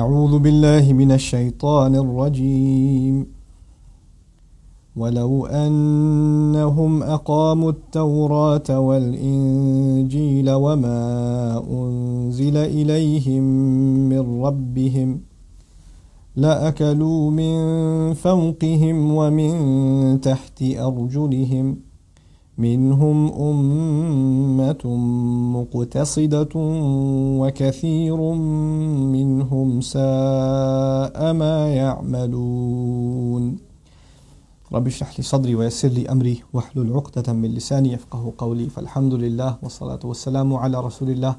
أعوذ بالله من الشيطان الرجيم ولو أنهم أقاموا التوراة والإنجيل وما أنزل إليهم من ربهم لأكلوا من فوقهم ومن تحت أرجلهم ۖ منهم أمة مقتصدة وكثير منهم ساء ما يعملون رب اشرح لي صدري ويسر لي أمري واحلل عقدة من لساني يفقه قولي فالحمد لله والصلاة والسلام على رسول الله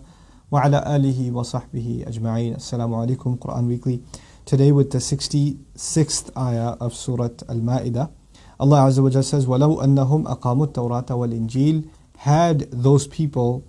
وعلى آله وصحبه أجمعين السلام عليكم Quran Weekly Today with the 66th ayah of Surah Al-Ma'idah Allah Azza wa Jalla says, وَلَوْ أَنَّهُمْ أَقَامُوا التَّوْرَاةَ وَالْإِنْجِيلَ Had those people,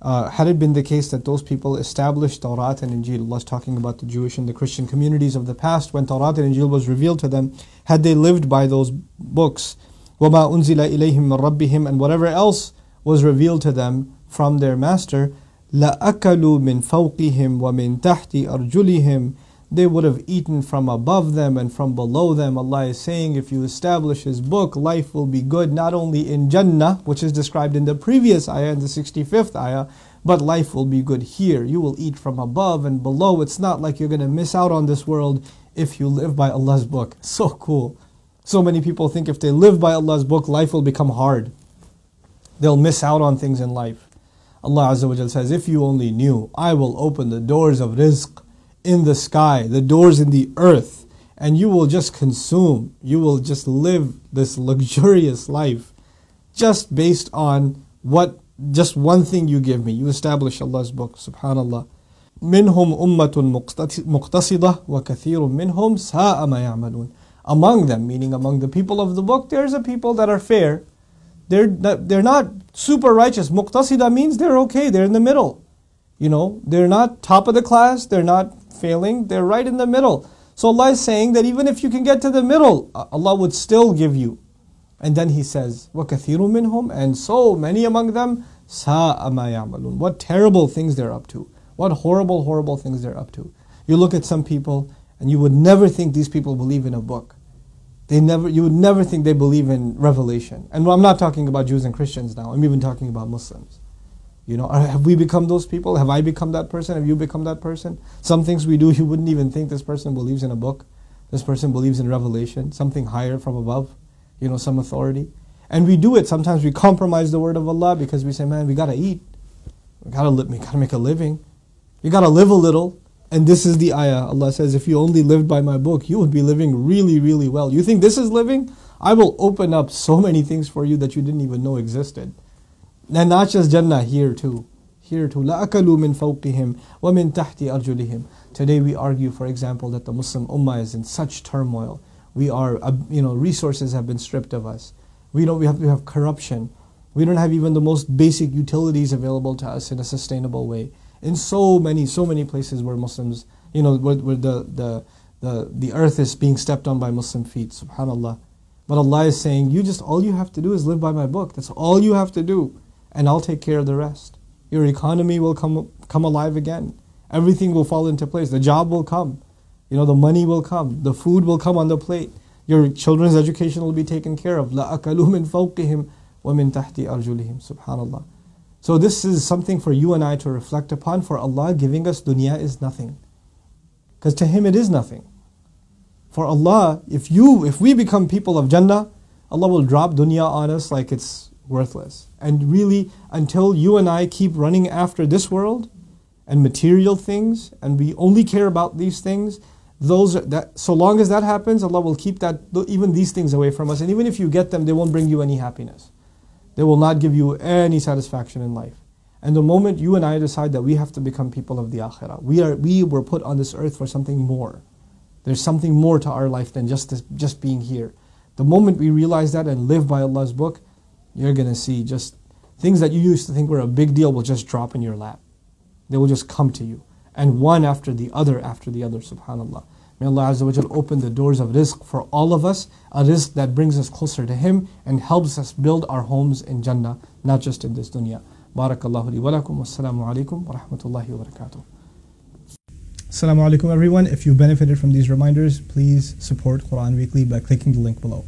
uh, had it been the case that those people established Tawrat and Injil, Allah's talking about the Jewish and the Christian communities of the past, when Tawrat and Injil was revealed to them, had they lived by those books, وَمَا أُنزِلَ إِلَيْهِمْ مِنْ رَبِّهِمْ And whatever else was revealed to them from their master, لَأَكَلُوا مِنْ فَوْقِهِمْ وَمِنْ تَحْتِ أَرْجُلِهِمْ they would have eaten from above them and from below them. Allah is saying, if you establish His book, life will be good not only in Jannah, which is described in the previous ayah, in the 65th ayah, but life will be good here. You will eat from above and below. It's not like you're going to miss out on this world if you live by Allah's book. So cool. So many people think if they live by Allah's book, life will become hard. They'll miss out on things in life. Allah Azza wa says, If you only knew, I will open the doors of rizq in the sky, the doors in the earth, and you will just consume. You will just live this luxurious life just based on what just one thing you give me. You establish Allah's book, subhanAllah. Minhum أمة مقتصدة wa منهم minhum ما Among them, meaning among the people of the book, there's a people that are fair. They're not, they're not super righteous. Muqtasida means they're okay, they're in the middle. You know, they're not top of the class, they're not failing, they're right in the middle. So Allah is saying that even if you can get to the middle, uh, Allah would still give you. And then He says, وَكَثِيرٌ مِنْهُمْ And so many among them, سَاءَ مَا يَعْمَلُونَ What terrible things they're up to. What horrible, horrible things they're up to. You look at some people and you would never think these people believe in a book. They never, you would never think they believe in revelation. And I'm not talking about Jews and Christians now, I'm even talking about Muslims. You know, have we become those people? Have I become that person? Have you become that person? Some things we do, you wouldn't even think this person believes in a book. This person believes in revelation, something higher from above, you know, some authority. And we do it. Sometimes we compromise the word of Allah because we say, man, we got to eat. We got to li- we gotta make a living. You got to live a little. And this is the ayah. Allah says, if you only lived by my book, you would be living really, really well. You think this is living? I will open up so many things for you that you didn't even know existed. And not just Jannah, here too. Here too. لَأَكَلُوا مِنْ فَوْقِهِمْ وَمِنْ تَحْتِ أَرْجُلِهِمْ Today we argue, for example, that the Muslim Ummah is in such turmoil. We are, uh, you know, resources have been stripped of us. We don't, we have, we have corruption. We don't have even the most basic utilities available to us in a sustainable way. In so many, so many places where Muslims, you know, where, where the, the, the, the earth is being stepped on by Muslim feet, subhanAllah. But Allah is saying, you just, all you have to do is live by my book. That's all you have to do and I'll take care of the rest. Your economy will come, come alive again. Everything will fall into place. The job will come. You know, the money will come. The food will come on the plate. Your children's education will be taken care of. La مِنْ فَوْقِهِمْ وَمِنْ تَحْتِ أَرْجُلِهِمْ SubhanAllah. So this is something for you and I to reflect upon. For Allah giving us dunya is nothing. Because to Him it is nothing. For Allah, if you, if we become people of Jannah, Allah will drop dunya on us like it's worthless. And really, until you and I keep running after this world and material things, and we only care about these things, those that so long as that happens, Allah will keep that even these things away from us. And even if you get them, they won't bring you any happiness. They will not give you any satisfaction in life. And the moment you and I decide that we have to become people of the akhirah, we are we were put on this earth for something more. There's something more to our life than just this, just being here. The moment we realize that and live by Allah's book, you're going to see just things that you used to think were a big deal will just drop in your lap. They will just come to you. And one after the other after the other, subhanAllah. May Allah Azza wa open the doors of rizq for all of us, a rizq that brings us closer to Him and helps us build our homes in Jannah, not just in this dunya. Barakallahu li wa lakum, wassalamu alaikum wa rahmatullahi wa barakatuh. Assalamu alaikum everyone. If you benefited from these reminders, please support Quran Weekly by clicking the link below.